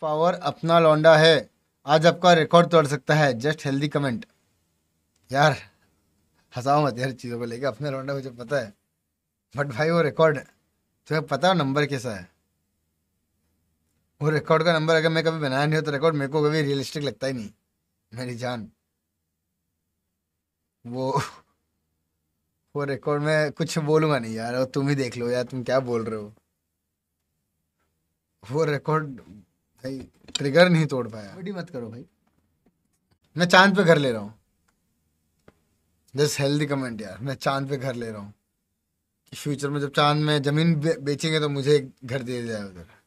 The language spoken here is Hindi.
पावर अपना लौंडा है आज आपका रिकॉर्ड तोड़ सकता है जस्ट हेल्दी कमेंट यार हंसाओ मत यार चीज़ों को लेके अपना लौंडा मुझे पता है बट भाई वो रिकॉर्ड तुम्हें पता हो नंबर कैसा है वो रिकॉर्ड का नंबर अगर मैं कभी बनाया नहीं हो तो रिकॉर्ड मेरे को कभी रियलिस्टिक लगता ही नहीं मेरी जान वो वो रिकॉर्ड में कुछ बोलूंगा नहीं यार और तुम ही देख लो यार तुम क्या बोल रहे हो वो रिकॉर्ड भाई ट्रिगर नहीं तोड़ पाया बड़ी मत करो भाई मैं चांद पे घर ले रहा हूँ जस्ट हेल्दी कमेंट यार मैं चांद पे घर ले रहा हूँ फ्यूचर में जब चांद में ज़मीन बेचेंगे तो मुझे घर दे जाए उधर